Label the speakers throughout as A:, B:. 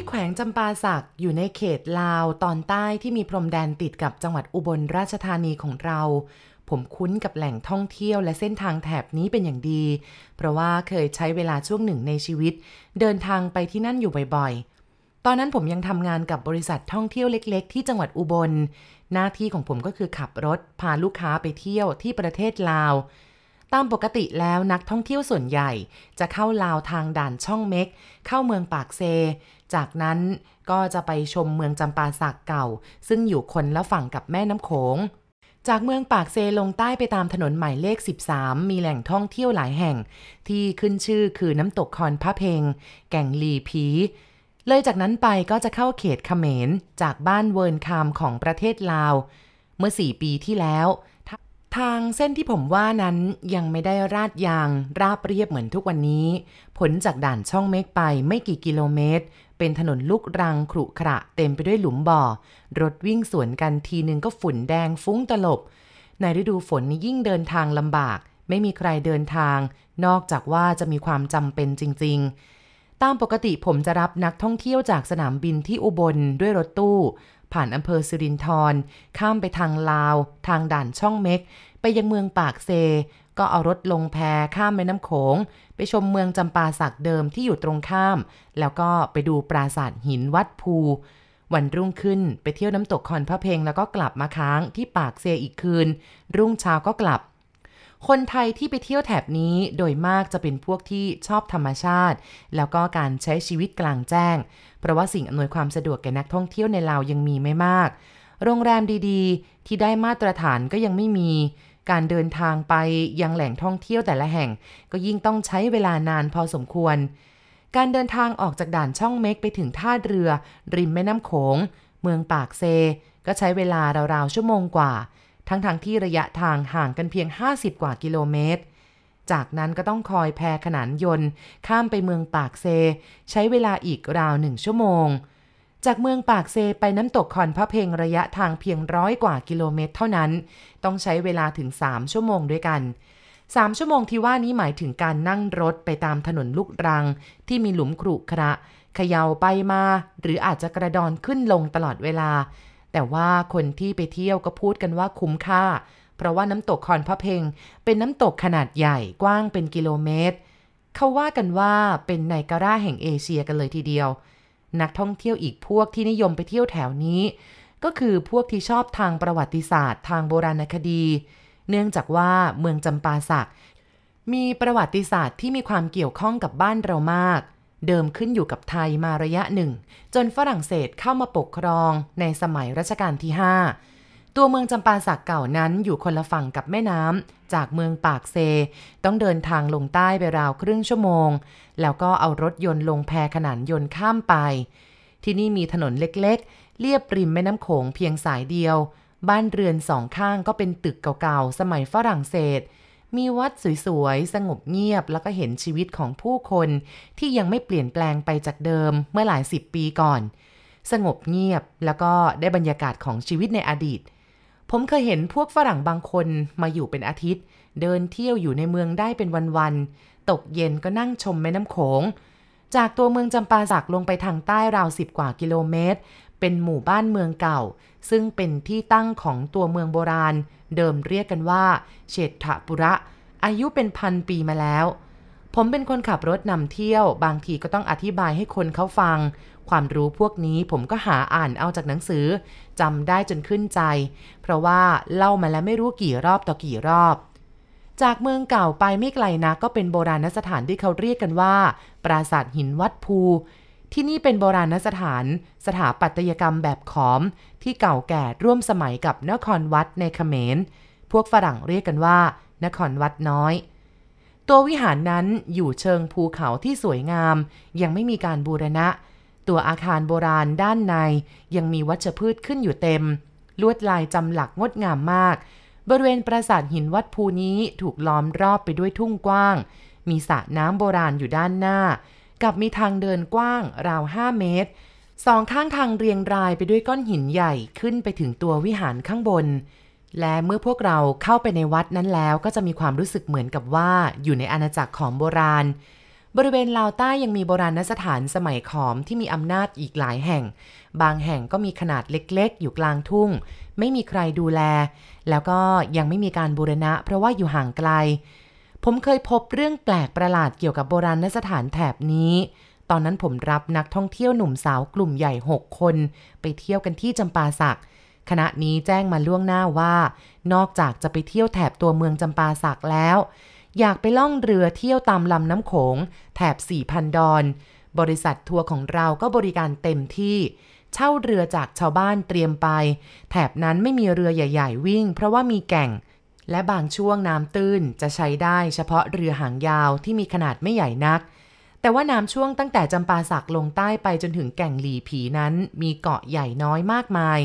A: ที่แขวงจำปาสักอยู่ในเขตลาว ตอนใต้ที่มีพรมแดนติดกับจังหวัดอุบลราชธานีของเรา ผมคุ้นกับแหล่งท่องเที่ยวและเส้นทางแถบนี้เป็นอย่างดี เพราะว่าเคยใช้เวลาช่วงหนึ่งในชีวิต เดินทางไปที่นั่นอยู่บ่อยๆตอนนั้นผมยังทำงานกับบริษัทท่องเที่ยวเล็กๆ ที่จังหวัดอุบล หน้าที่ของผมก็คือขับรถพาลูกค้าไปเที่ยวที่ประเทศลาวตามปกติแล้วนักท่องเที่ยวส่วนใหญ่จะเข้าลาวทางด่านช่องเม็กเข้าเมืองปากเซ จากนั้นก็จะไปชมเมืองจำปาสักเก่า ซึ่งอยู่คนละฝั่งกับแม่น้ำโขงจากเมืองปากเซลงใต้ไปตามถนนหมายเลข 13 มีแหล่งท่องเที่ยวหลายแห่งที่ขึ้นชื่อคือน้ำตกคอนพระเพงแก่งลีผีเลยจากนั้นไปก็จะเข้าเขตเขมรจากบ้านเวิร์นคามของประเทศลาว เมื่อ4ปีที่แล้วทางเส้นที่ผมว่านั้นยังไม่ได้ราดยาง ราบเรียบเหมือนทุกวันนี้ ผลจากด่านช่องเมกไปไม่กี่กิโลเมตร เป็นถนนลูกรังขรุขระเต็มไปด้วยหลุมบ่อ รถวิ่งสวนกันทีนึงก็ฝุ่นแดงฟุ้งตลบ ในฤดูฝนนี้ยิ่งเดินทางลำบาก ไม่มีใครเดินทาง นอกจากว่าจะมีความจำเป็นจริงๆ ตามปกติผมจะรับนักท่องเที่ยวจากสนามบินที่อุบลด้วยรถตู้ ผ่านอำเภอสิรินธรข้ามไปทางลาว ทางด่านช่องเม็กไปยังเมืองปากเซก็เอารถลงแพข้ามแม่น้ำโขงไปชมเมืองจำปาสักเดิมที่อยู่ตรงข้าม แล้วก็ไปดูปราสาทหินวัดภู วันรุ่งขึ้นไปเที่ยวน้ำตกคอนพระเพงแล้วก็กลับมาค้างที่ปากเซอีกคืน รุ่งเช้าก็กลับ คนไทยที่ไปเที่ยวแถบนี้โดยมากจะเป็นพวกที่ชอบธรรมชาติ แล้วก็การใช้ชีวิตกลางแจ้ง เพราะว่าสิ่งอำนวยความสะดวกแก่นักท่องเที่ยวในลาวยังมีไม่มาก โรงแรมดี ๆ ที่ได้มาตรฐานก็ยังไม่มีการเดินทางไปยังแหล่งท่องเที่ยวแต่ละแห่งก็ยิ่งต้องใช้เวลานานพอสมควร การเดินทางออกจากด่านช่องเม็กไปถึงท่าเรือ ริมแม่น้ำโขงเมืองปากเซ ก็ใช้เวลาราวๆชั่วโมงกว่า ทั้งๆทที่ระยะทางห่างกันเพียง 50 กว่ากิโลเมตร จากนั้นก็ต้องคอยแพขนานยนต์ข้ามไปเมืองปากเซใช้เวลาอีกราวหนึ่งชั่วโมงจากเมืองปากเซไปน้ำตกคอนพระเพงระยะทางเพียงร้อยกว่ากิโลเมตรเท่านั้น ต้องใช้เวลาถึง 3 ชั่วโมงด้วยกัน 3 ชั่วโมงที่ว่านี้หมายถึงการนั่งรถไปตามถนนลูกรัง ที่มีหลุมครุขระเขย่าไปมา หรืออาจจะกระดอนขึ้นลงตลอดเวลา แต่ว่าคนที่ไปเที่ยวก็พูดกันว่าคุ้มค่า เพราะว่าน้ำตกคอนพระเพงเป็นน้ำตกขนาดใหญ่กว้างเป็นกิโลเมตร เขาว่ากันว่าเป็นไนการ่าแห่งเอเชียกันเลยทีเดียวนักท่องเที่ยวอีกพวกที่นิยมไปเที่ยวแถวนี้ ก็คือพวกที่ชอบทางประวัติศาสตร์ทางโบราณคดี เนื่องจากว่าเมืองจำปาสัก มีประวัติศาสตร์ที่มีความเกี่ยวข้องกับบ้านเรามาก เดิมขึ้นอยู่กับไทยมาระยะหนึ่ง จนฝรั่งเศสเข้ามาปกครองในสมัยรัชกาลที่ 5ตัวเมืองจำปาสักเก่านั้นอยู่คนละฝั่งกับแม่น้ำจากเมืองปากเซต้องเดินทางลงใต้ไปราวครึ่งชั่วโมง แล้วก็เอารถยนต์ลงแพขนานยนต์ข้ามไป ที่นี่มีถนนเล็กๆเลียบริมแม่น้ำโขงเพียงสายเดียว บ้านเรือนสองข้างก็เป็นตึกเก่าๆสมัยฝรั่งเศสมีวัดสวยๆสงบเงียบแล้วก็เห็นชีวิตของผู้คน ที่ยังไม่เปลี่ยนแปลงไปจากเดิมเมื่อหลายสิบปีก่อน สงบเงียบแล้วก็ได้บรรยากาศของชีวิตในอดีตผมเคยเห็นพวกฝรั่งบางคนมาอยู่เป็นอาทิตย์ เดินเที่ยวอยู่ในเมืองได้เป็นวันๆ ตกเย็นก็นั่งชมแม่น้ำโขง จากตัวเมืองจำปาสักลงไปทางใต้ราวสิบกว่ากิโลเมตร เป็นหมู่บ้านเมืองเก่า ซึ่งเป็นที่ตั้งของตัวเมืองโบราณเดิมเรียกกันว่า เฉตทปุระ อายุเป็นพันปีมาแล้ว ผมเป็นคนขับรถนำเที่ยว บางทีก็ต้องอธิบายให้คนเขาฟังความรู้พวกนี้ผมก็หาอ่านเอาจากหนังสือจำได้จนขึ้นใจ เพราะว่าเล่ามาแล้วไม่รู้กี่รอบต่อกี่รอบ จากเมืองเก่าไปไม่ไกลนะก็เป็นโบราณสถานที่เขาเรียกกันว่า ปราสาทหินวัดภู ที่นี่เป็นโบราณสถาน สถาปัตยกรรมแบบขอมที่เก่าแก่ร่วมสมัยกับนครวัดในเขมรพวกฝรั่งเรียกกันว่า นครวัดน้อย ตัววิหารนั้นอยู่เชิงภูเขาที่สวยงาม ยังไม่มีการบูรณะตัวอาคารโบราณด้านใน ยังมีวัชพืชขึ้นอยู่เต็ม ลวดลายจำหลักงดงามมาก บริเวณปราสาทหินวัดภูนี้ถูกล้อมรอบไปด้วยทุ่งกว้าง มีสระน้ำโบราณอยู่ด้านหน้า กับมีทางเดินกว้างราว 5 เมตร สองข้างทางเรียงรายไปด้วยก้อนหินใหญ่ขึ้นไปถึงตัววิหารข้างบน และเมื่อพวกเราเข้าไปในวัดนั้นแล้วก็จะมีความรู้สึกเหมือนกับว่าอยู่ในอาณาจักรของโบราณบริเวณลาวใต้ยังมีโบราณสถานสมัยขอมที่มีอำนาจอีกหลายแห่ง บางแห่งก็มีขนาดเล็กๆ อยู่กลางทุ่ง ไม่มีใครดูแล แล้วก็ยังไม่มีการบูรณะเพราะว่าอยู่ห่างไกล ผมเคยพบเรื่องแปลกประหลาดเกี่ยวกับโบราณสถานแถบนี้ ตอนนั้นผมรับนักท่องเที่ยวหนุ่มสาวกลุ่มใหญ่6 คน ไปเที่ยวกันที่จำปาสักขณะนี้แจ้งมาล่วงหน้าว่า นอกจากจะไปเที่ยวแถบตัวเมืองจำปาสักแล้วอยากไปล่องเรือเที่ยวตามลำน้ำโขง แถบ 4,000 ดอน บริษัททัวร์ของเราก็บริการเต็มที่ เช่าเรือจากชาวบ้านเตรียมไป แถบนั้นไม่มีเรือใหญ่ๆวิ่ง เพราะว่ามีแก่ง และบางช่วงน้ำตื้นจะใช้ได้เฉพาะเรือหางยาวที่มีขนาดไม่ใหญ่นัก แต่ว่าน้ำช่วงตั้งแต่จำปาสักลงใต้ไปจนถึงแก่งหลีผีนั้นมีเกาะใหญ่น้อยมากมาย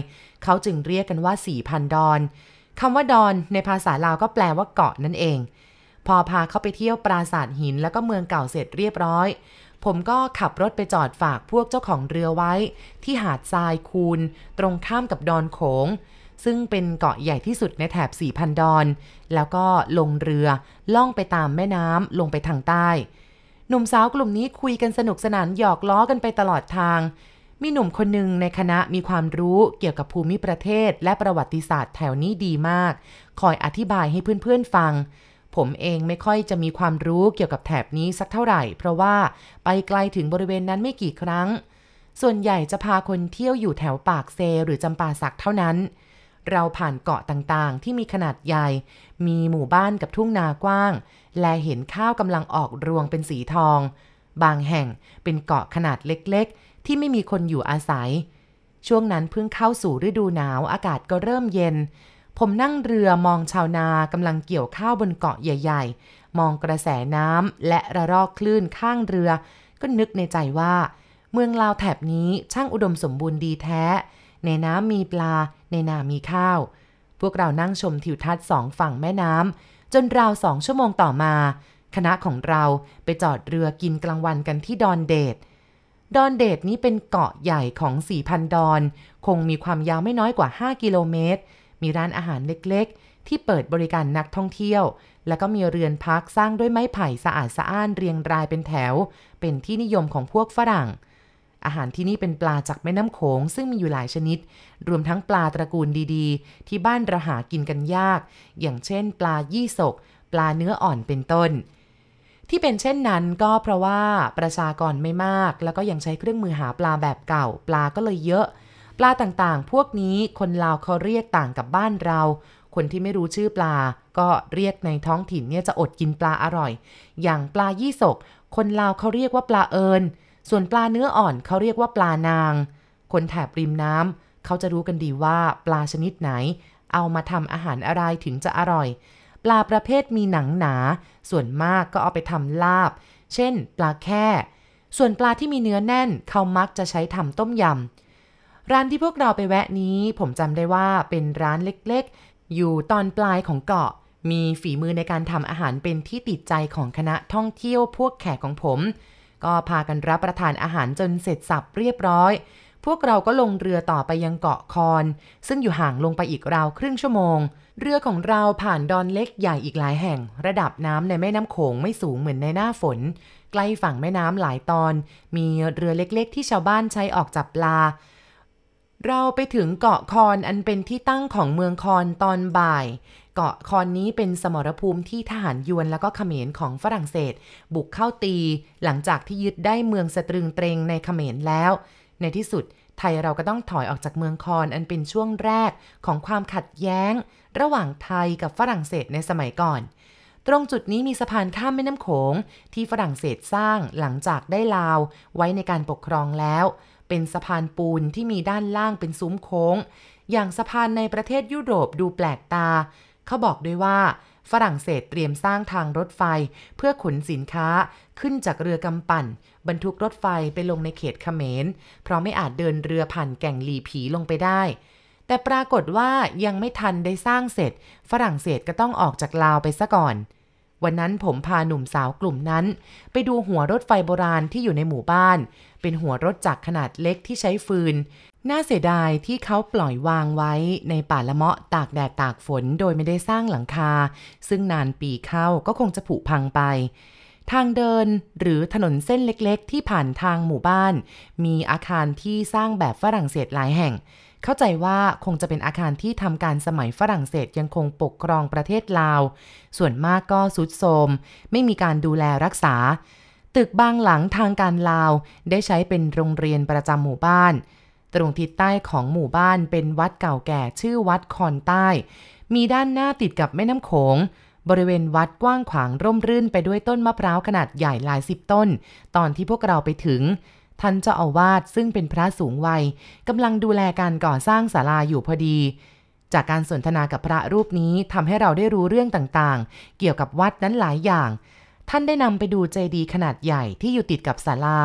A: เขาจึงเรียกกันว่า4,000ดอนคำว่าดอนในภาษาลาวก็แปลว่าเกาะนั่นเองพอพาเขาไปเที่ยวปราสาทหินแล้วก็เมืองเก่าเสร็จเรียบร้อย ผมก็ขับรถไปจอดฝากพวกเจ้าของเรือไว้ ที่หาดทรายคูนตรงข้ามกับดอนโขง ซึ่งเป็นเกาะใหญ่ที่สุดในแถบสี่พันดอน แล้วก็ลงเรือล่องไปตามแม่น้ำลงไปทางใต้ หนุ่มสาวกลุ่มนี้คุยกันสนุกสนานหยอกล้อกันไปตลอดทาง มีหนุ่มคนหนึ่งในคณะมีความรู้เกี่ยวกับภูมิประเทศและประวัติศาสตร์แถวนี้ดีมาก คอยอธิบายให้เพื่อนๆฟังผมเองไม่ค่อยจะมีความรู้เกี่ยวกับแถบนี้สักเท่าไหร่ เพราะว่าไปไกลถึงบริเวณนั้นไม่กี่ครั้ง ส่วนใหญ่จะพาคนเที่ยวอยู่แถวปากเซหรือจำปาสักเท่านั้น เราผ่านเกาะต่างๆที่มีขนาดใหญ่ มีหมู่บ้านกับทุ่งนากว้าง และเห็นข้าวกำลังออกรวงเป็นสีทอง บางแห่งเป็นเกาะขนาดเล็กๆ ที่ไม่มีคนอยู่อาศัย ช่วงนั้นเพิ่งเข้าสู่ฤดูหนาวอากาศก็เริ่มเย็นผมนั่งเรือมองชาวนา กำลังเกี่ยวข้าวบนเกาะใหญ่ ๆ มองกระแสน้ำและระลอกคลื่นข้างเรือ ก็นึกในใจว่า เมืองลาวแถบนี้ช่างอุดมสมบูรณ์ดีแท้ ในน้ำมีปลาในนามีข้าว พวกเรานั่งชมทิวทัศน์สองฝั่งแม่น้ำจนราวสองชั่วโมงต่อมา คณะของเราไปจอดเรือกินกลางวันกันที่ดอนเดตดอนเดตนี้เป็นเกาะใหญ่ของสี่พันดอนคงมีความยาวไม่น้อยกว่า 5 กิโลเมตรมีร้านอาหารเล็กๆ ที่เปิดบริการนักท่องเที่ยว แล้วก็มีเรือนพักสร้างด้วยไม้ไผ่สะอาดสะอ้านเรียงรายเป็นแถว เป็นที่นิยมของพวกฝรั่ง อาหารที่นี่เป็นปลาจากแม่น้ำโขงซึ่งมีอยู่หลายชนิด รวมทั้งปลาตระกูลดีๆ ที่บ้านเราหากินกันยาก อย่างเช่น ปลายี่สก ปลาเนื้ออ่อนเป็นต้น ที่เป็นเช่นนั้นก็เพราะว่าประชากรไม่มาก แล้วก็ยังใช้เครื่องมือหาปลาแบบเก่า ปลาก็เลยเยอะปลาต่างๆ พวกนี้คนลาวเขาเรียกต่างกับบ้านเรา คนที่ไม่รู้ชื่อปลาก็เรียกในท้องถิ่นเนี่ยจะอดกินปลาอร่อย อย่างปลายี่สก คนลาวเขาเรียกว่าปลาเอิญส่วนปลาเนื้ออ่อนเขาเรียกว่าปลานาง คนแถบริมน้ำเขาจะรู้กันดีว่าปลาชนิดไหน เอามาทำอาหารอะไรถึงจะอร่อย ปลาประเภทมีหนังหนา ส่วนมากก็เอาไปทำลาบ เช่น ปลาแค่ ส่วนปลาที่มีเนื้อแน่นเขามักจะใช้ทำต้มยำร้านที่พวกเราไปแวะนี้ผมจำได้ว่าเป็นร้านเล็กๆ อยู่ตอนปลายของเกาะ มีฝีมือในการทำอาหารเป็นที่ติดใจของคณะท่องเที่ยวพวกแขกของผม ก็พากันรับประทานอาหารจนเสร็จสับเรียบร้อย พวกเราก็ลงเรือต่อไปยังเกาะคอน ซึ่งอยู่ห่างลงไปอีกราวครึ่งชั่วโมง เรือของเราผ่านดอนเล็ก ใหญ่อีกหลายแห่ง ระดับน้ำในแม่น้ำโขงไม่สูงเหมือนในหน้าฝน ใกล้ฝั่งแม่น้ำหลายตอน มีเรือเล็กๆ ที่ชาวบ้านใช้ออกจับปลาเราไปถึงเกาะคอนอันเป็นที่ตั้งของเมืองคอนตอนบ่าย เกาะคอนนี้เป็นสมรภูมิที่ทหารยวน และก็เขมรของฝรั่งเศส บุกเข้าตี หลังจากที่ยึดได้เมืองสตรึงเตรงในเขมรแล้ว ในที่สุด ไทยเราก็ต้องถอยออกจากเมืองคอนอันเป็นช่วงแรกของความขัดแย้ง ระหว่างไทยกับฝรั่งเศสในสมัยก่อน ตรงจุดนี้มีสะพานข้ามแม่น้ำโขงที่ฝรั่งเศสสร้างหลังจากได้ลาวไว้ในการปกครองแล้วเป็นสะพานปูนที่มีด้านล่างเป็นซุ้มโค้ง อย่างสะพานในประเทศยุโรปดูแปลกตา เขาบอกด้วยว่าฝรั่งเศสเตรียมสร้างทางรถไฟ เพื่อขนสินค้าขึ้นจากเรือกำปั่น บรรทุกรถไฟไปลงในเขตเขมร เพราะไม่อาจเดินเรือผ่านแก่งหลีผีลงไปได้ แต่ปรากฏว่ายังไม่ทันได้สร้างเสร็จ ฝรั่งเศสก็ต้องออกจากลาวไปซะก่อนวันนั้นผมพาหนุ่มสาวกลุ่มนั้นไปดูหัวรถไฟโบราณที่อยู่ในหมู่บ้าน เป็นหัวรถจักรขนาดเล็กที่ใช้ฟืน น่าเสียดายที่เขาปล่อยวางไว้ในป่าละเมาะตากแดดตากฝนโดยไม่ได้สร้างหลังคา ซึ่งนานปีเข้าก็คงจะผุพังไป ทางเดินหรือถนนเส้นเล็กๆที่ผ่านทางหมู่บ้าน มีอาคารที่สร้างแบบฝรั่งเศสหลายแห่งเข้าใจว่าคงจะเป็นอาคารที่ทำการสมัยฝรั่งเศสยังคงปกครองประเทศลาว ส่วนมากก็สุดโทมไม่มีการดูแลรักษา ตึกบางหลังทางการลาวได้ใช้เป็นโรงเรียนประจำหมู่บ้าน ตรงทิศใต้ของหมู่บ้านเป็นวัดเก่าแก่ชื่อวัดคอนใต้ มีด้านหน้าติดกับแม่น้ำโขงบริเวณวัดกว้างขวางร่มรื่นไปด้วยต้นมะพร้าวขนาดใหญ่หลายสิบต้นตอนที่พวกเราไปถึงท่านเจ้าอาวาสซึ่งเป็นพระสูงวัยกำลังดูแลการก่อสร้างศาลาอยู่พอดี จากการสนทนากับพระรูปนี้ทำให้เราได้รู้เรื่องต่างๆเกี่ยวกับวัดนั้นหลายอย่าง ท่านได้นำไปดูเจดีย์ขนาดใหญ่ที่อยู่ติดกับศาลา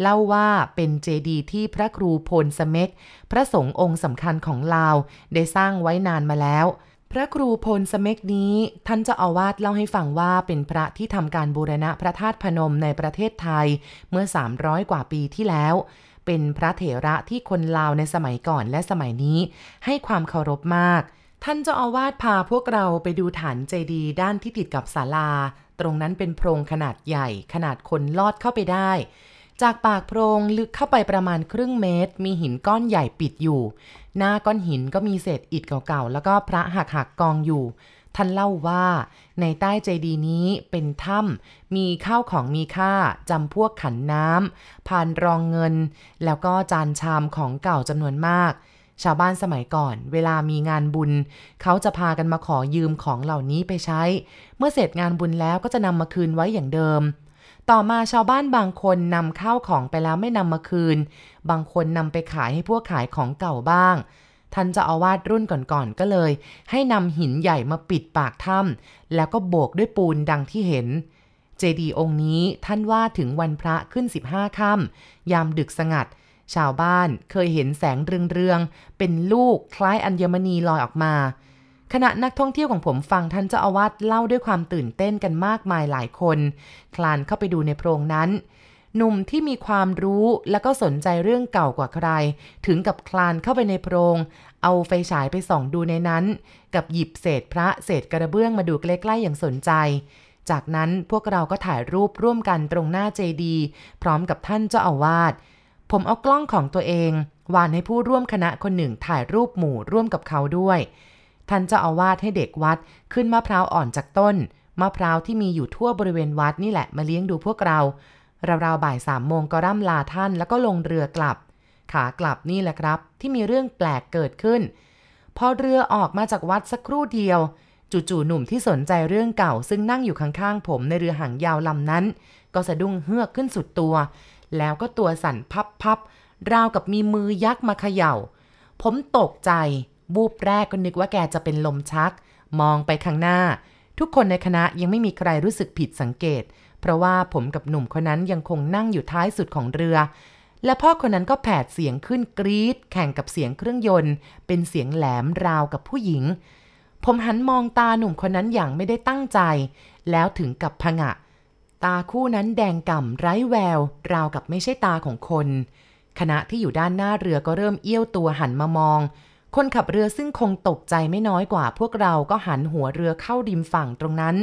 A: เล่าว่าเป็นเจดีย์ที่พระครูพลสเม็กพระสงฆ์องค์สำคัญของลาว ได้สร้างไว้นานมาแล้วพระครูพลสเมกนี้ ท่านเจ้าอาวาสเล่าให้ฟังว่าเป็นพระที่ทำการบูรณะพระธาตุพนมในประเทศไทยเมื่อ 300 กว่าปีที่แล้ว เป็นพระเถระที่คนลาวในสมัยก่อนและสมัยนี้ ให้ความเคารพมาก ท่านเจ้าอาวาสพาพวกเราไปดูฐานเจดีย์ด้านที่ติดกับศาลา ตรงนั้นเป็นโพรงขนาดใหญ่ขนาดคนลอดเข้าไปได้จากปากโพรงลึกเข้าไปประมาณครึ่งเมตร มีหินก้อนใหญ่ปิดอยู่ หน้าก้อนหินก็มีเศษอิฐเก่าๆแล้วก็พระหักหักกองอยู่ ท่านเล่าว่าในใต้ใจดีนี้เป็นถ้ำมีข้าวของมีค่า จำพวกขันน้ำพานรองเงินแล้วก็จานชามของเก่าจำนวนมาก ชาวบ้านสมัยก่อนเวลามีงานบุญ เขาจะพากันมาขอยืมของเหล่านี้ไปใช้ เมื่อเสร็จงานบุญแล้วก็จะนำมาคืนไว้อย่างเดิมต่อมาชาวบ้านบางคนนำข้าวของไปแล้วไม่นำมาคืน บางคนนำไปขายให้พวกขายของเก่าบ้าง ท่านจะอาวาดรุ่นก่อนๆก็เลยให้นำหินใหญ่มาปิดปากถ้ำแล้วก็โบกด้วยปูนดังที่เห็น เจดีย์องค์นี้ท่านว่าถึงวันพระขึ้น15ค่ำยามดึกสงัด ชาวบ้านเคยเห็นแสงเรืองๆเป็นลูกคล้ายอัญมณีลอยออกมาขณะนักท่องเที่ยวของผมฟังท่านเจ้าอาวาสเล่าด้วยความตื่นเต้นกันมากมายหลายคน คลานเข้าไปดูในโพรงนั้นหนุ่มที่มีความรู้และก็สนใจเรื่องเก่ากว่าใคร ถึงกับคลานเข้าไปในโพรง เอาไฟฉายไปส่องดูในนั้น กับหยิบเศษพระเศษกระเบื้องมาดูใกล้ๆอย่างสนใจ จากนั้นพวกเราก็ถ่ายรูปร่วมกันตรงหน้าเจดีพร้อมกับท่านเจ้าอาวาสผมเอากล้องของตัวเองวานให้ผู้ร่วมคณะคนหนึ่งถ่ายรูปหมู่ร่วมกับเขาด้วยท่านเจ้าอาวาสให้เด็กวัดขึ้นมะพร้าวอ่อนจากต้นมะพร้าวที่มีอยู่ทั่วบริเวณวัดนี่แหละมาเลี้ยงดูพวกเรา เราวๆบ่ายสามโมงก็ร่ำลาท่านแล้วก็ลงเรือกลับ ขากลับนี่แหละครับ ที่มีเรื่องแปลกเกิดขึ้น พอเรือออกมาจากวัดสักครู่เดียว จู่ๆหนุ่มที่สนใจเรื่องเก่าซึ่งนั่งอยู่ข้างๆ ผมในเรือหางยาวลำนั้น ก็สะดุ้งเฮือกขึ้นสุดตัว แล้วก็ตัวสั่นพับๆราวกับมีมือยักษ์มาเขยา่า ผมตกใจวูบแรกก็นึกว่าแกจะเป็นลมชัก มองไปข้างหน้า ทุกคนในคณะยังไม่มีใครรู้สึกผิดสังเกต เพราะว่าผมกับหนุ่มคนนั้นยังคงนั่งอยู่ท้ายสุดของเรือ และพ่อคนนั้นก็แผดเสียงขึ้นกรีดแข่งกับเสียงเครื่องยนต์ เป็นเสียงแหลมราวกับผู้หญิง ผมหันมองตาหนุ่มคนนั้นอย่างไม่ได้ตั้งใจ แล้วถึงกับผงะ ตาคู่นั้นแดงก่ำไร้แวว ราวกับไม่ใช่ตาของคน คณะที่อยู่ด้านหน้าเรือก็เริ่มเอี้ยวตัวหันมามองคนขับเรือซึ่งคงตกใจไม่น้อยกว่า พวกเราก็หันหัวเรือเข้าริมฝั่งตรงนั้น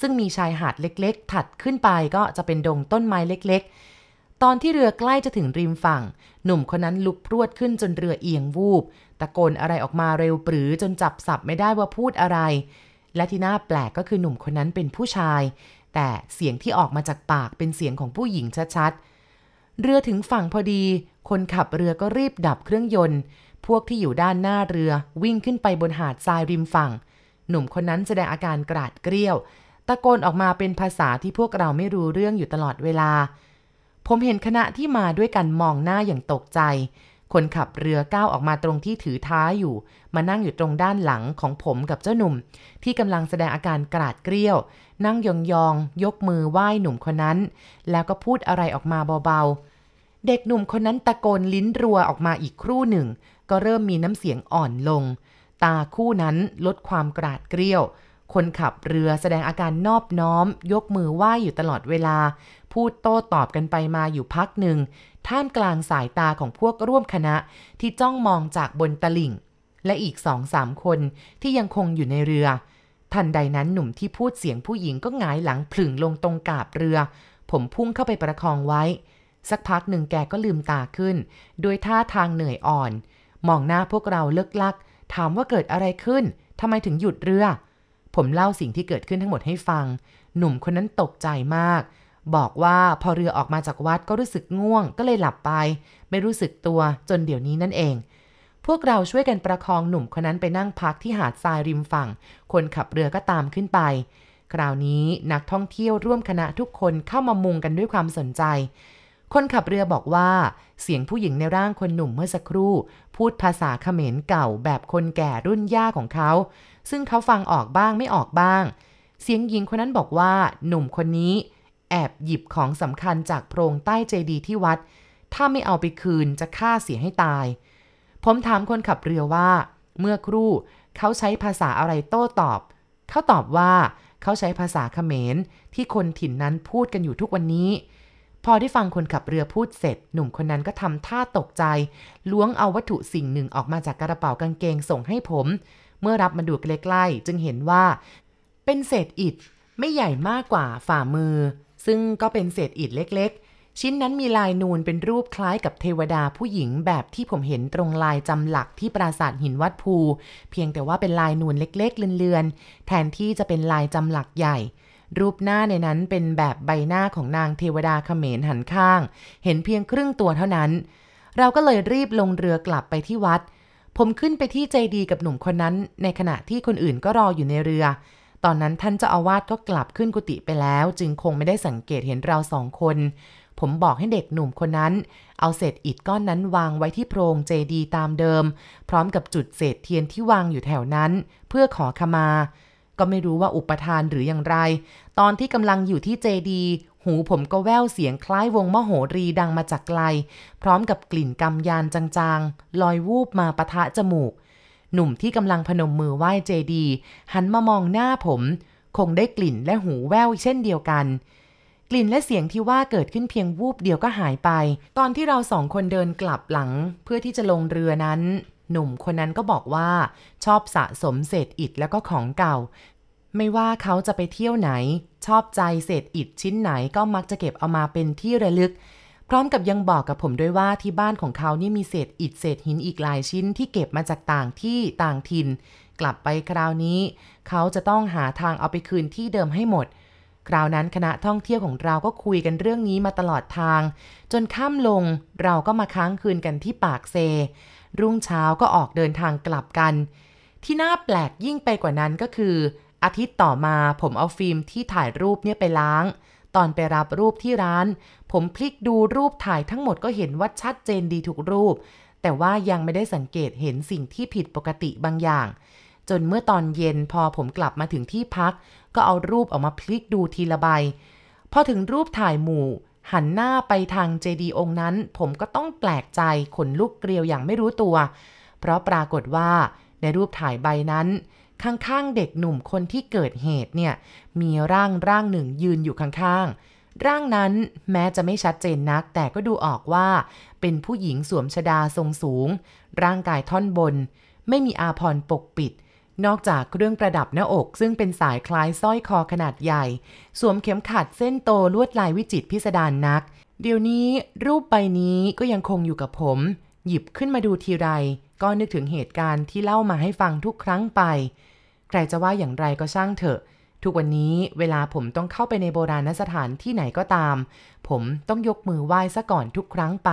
A: ซึ่งมีชายหาดเล็กๆ ถัดขึ้นไปก็จะเป็นดงต้นไม้เล็กๆ ตอนที่เรือใกล้จะถึงริมฝั่งหนุ่มคนนั้นลุกพรวดขึ้นจนเรือเอียงวูบตะโกนอะไรออกมาเร็วปรือ จนจับสับไม่ได้ว่าพูดอะไร และที่น่าแปลกก็คือหนุ่มคนนั้นเป็นผู้ชาย แต่เสียงที่ออกมาจากปากเป็นเสียงของผู้หญิงชัดๆ เรือถึงฝั่งพอดี คนขับเรือก็รีบดับเครื่องยนต์พวกที่อยู่ด้านหน้าเรือ วิ่งขึ้นไปบนหาดทรายริมฝั่ง หนุ่มคนนั้นแสดงอาการกราดเกรี้ยวตะโกนออกมาเป็นภาษาที่พวกเราไม่รู้เรื่องอยู่ตลอดเวลา ผมเห็นคณะที่มาด้วยกันมองหน้าอย่างตกใจ คนขับเรือก้าวออกมาตรงที่ถือท้ายอยู่ มานั่งอยู่ตรงด้านหลังของผมกับเจ้าหนุ่มที่กำลังแสดงอาการกราดเกรี้ยวนั่งยองๆยกมือไหว้หนุ่มคนนั้น แล้วก็พูดอะไรออกมาเบาๆเด็กหนุ่มคนนั้น ตะโกนลิ้นรัวออกมาอีกครู่หนึ่งก็เริ่มมีน้ำเสียงอ่อนลง ตาคู่นั้นลดความกราดเกรี้ยว คนขับเรือแสดงอาการนอบน้อม ยกมือไหว้อยู่ตลอดเวลา พูดโต้ตอบกันไปมาอยู่พักหนึ่ง ท่ามกลางสายตาของพวกร่วมคณะ ที่จ้องมองจากบนตลิ่ง และอีกสองสามคนที่ยังคงอยู่ในเรือ ทันใดนั้นหนุ่มที่พูดเสียงผู้หญิงก็หงายหลังผึ่งลงตรงกาบเรือ ผมพุ่งเข้าไปประคองไว้ สักพักหนึ่งแกก็ลืมตาขึ้นด้วยท่าทางเหนื่อยอ่อนมองหน้าพวกเราเลิกลักถามว่าเกิดอะไรขึ้นทำไมถึงหยุดเรือ ผมเล่าสิ่งที่เกิดขึ้นทั้งหมดให้ฟัง หนุ่มคนนั้นตกใจมาก บอกว่าพอเรือออกมาจากวัดก็รู้สึกง่วงก็เลยหลับไป ไม่รู้สึกตัวจนเดี๋ยวนี้นั่นเอง พวกเราช่วยกันประคองหนุ่มคนนั้นไปนั่งพักที่หาดทรายริมฝั่ง คนขับเรือก็ตามขึ้นไป คราวนี้นักท่องเที่ยวร่วมคณะทุกคนเข้ามามุงกันด้วยความสนใจคนขับเรือบอกว่า เสียงผู้หญิงในร่างคนหนุ่มเมื่อสักครู่พูดภาษาเขมรเก่าแบบคนแก่รุ่นย่าของเขา ซึ่งเขาฟังออกบ้างไม่ออกบ้าง เสียงหญิงคนนั้นบอกว่าหนุ่มคนนี้ แอบหยิบของสำคัญจากโพรงใต้เจดีย์ที่วัด ถ้าไม่เอาไปคืนจะฆ่าเสียให้ตาย ผมถามคนขับเรือว่า เมื่อครู่เขาใช้ภาษาอะไรโต้ตอบ เขาตอบว่าเขาใช้ภาษาเขมรที่คนถิ่นนั้นพูดกันอยู่ทุกวันนี้พอได้ฟังคนขับเรือพูดเสร็จ หนุ่มคนนั้นก็ทำท่าตกใจ ล้วงเอาวัตถุสิ่งหนึ่งออกมาจากกระเป๋ากางเกงส่งให้ผม เมื่อรับมาดูใกล้ๆจึงเห็นว่า เป็นเศษอิฐไม่ใหญ่มากกว่าฝ่ามือ ซึ่งก็เป็นเศษอิฐเล็กๆ ชิ้นนั้นมีลายนูนเป็นรูปคล้ายกับเทวดาผู้หญิงแบบที่ผมเห็นตรงลายจำหลักที่ปราสาทหินวัดภู เพียงแต่ว่าเป็นลายนูนเล็กๆเลือนๆแทนที่จะเป็นลายจำหลักใหญ่รูปหน้าในนั้นเป็นแบบใบหน้าของนางเทวดาเขมรหันข้าง เห็นเพียงครึ่งตัวเท่านั้น เราก็เลยรีบลงเรือกลับไปที่วัด ผมขึ้นไปที่ใจดีกับหนุ่มคนนั้น ในขณะที่คนอื่นก็รออยู่ในเรือ ตอนนั้นท่านเจ้าอาวาสก็กลับขึ้นกุฏิไปแล้ว จึงคงไม่ได้สังเกตเห็นเราสองคน ผมบอกให้เด็กหนุ่มคนนั้น เอาเศษอิฐก้อนนั้นวางไว้ที่โพรงเจดีตามเดิม พร้อมกับจุดเศษเทียนที่วางอยู่แถวนั้น เพื่อขอขมาก็ไม่รู้ว่าอุปทานหรืออย่างไร ตอนที่กำลังอยู่ที่เจดี หูผมก็แว่วเสียงคล้ายวงมโหรีดังมาจากไกล พร้อมกับกลิ่นกำยานจางๆ ลอยวูบมาปะทะจมูก หนุ่มที่กำลังพนมมือไหว้เจดี หันมามองหน้าผม คงได้กลิ่นและหูแว่วเช่นเดียวกัน กลิ่นและเสียงที่ว่าเกิดขึ้นเพียงวูบเดียวก็หายไป ตอนที่เราสองคนเดินกลับหลัง เพื่อที่จะลงเรือนั้น หนุ่มคนนั้นก็บอกว่า ชอบสะสมเศษอิฐแล้วก็ของเก่าไม่ว่าเขาจะไปเที่ยวไหน ชอบใจเศษอิฐชิ้นไหนก็มักจะเก็บ เอามาเป็นที่ระลึก พร้อมกับยังบอกกับผมด้วยว่าที่บ้านของเขานี่มีเศษอิฐเศษหินอีกหลายชิ้นที่เก็บมาจากต่างที่ต่างถิ่นกลับไปคราวนี้ เขาจะต้องหาทางเอาไปคืนที่เดิมให้หมด คราวนั้นคณะท่องเที่ยวของเราก็คุยกันเรื่องนี้มาตลอดทาง จนค่ำลง เราก็มาค้างคืนกันที่ปากเซ รุ่งเช้าก็ออกเดินทางกลับกัน ที่น่าแปลกยิ่งไปกว่านั้นก็คืออาทิตย์ต่อมาผมเอาฟิล์มที่ถ่ายรูปเนี่ยไปล้าง ตอนไปรับรูปที่ร้าน ผมพลิกดูรูปถ่ายทั้งหมดก็เห็นว่าชัดเจนดีทุกรูป แต่ว่ายังไม่ได้สังเกตเห็นสิ่งที่ผิดปกติบางอย่าง จนเมื่อตอนเย็นพอผมกลับมาถึงที่พัก ก็เอารูปออกมาพลิกดูทีละใบพอถึงรูปถ่ายหมู่ หันหน้าไปทางเจดีองค์นั้น ผมก็ต้องแปลกใจ ขนลุกเกลียวอย่างไม่รู้ตัว เพราะปรากฏว่า ในรูปถ่ายใบนั้นข้างๆ เด็กหนุ่มคนที่เกิดเหตุเนี่ยมีร่างร่างหนึ่งยืนอยู่ข้างๆ ร่างนั้นแม้จะไม่ชัดเจนนัก แต่ก็ดูออกว่า เป็นผู้หญิงสวมชดาทรงสูง ร่างกายท่อนบน ไม่มีอาพรปกปิด นอกจากเครื่องประดับหน้าอกซึ่งเป็นสายคล้ายสร้อยคอขนาดใหญ่ สวมเข็มขัดเส้นโตลวดลายวิจิตพิสดารนนัก เดี๋ยวนี้รูปใบนี้ก็ยังคงอยู่กับผม หยิบขึ้นมาดูทีไรก็นึกถึงเหตุการณ์ที่เล่ามาให้ฟังทุกครั้งไป ใครจะว่าอย่างไรก็ช่างเถอะ ทุกวันนี้เวลาผมต้องเข้าไปในโบราณสถานที่ไหนก็ตาม ผมต้องยกมือไหว้ซะก่อนทุกครั้งไป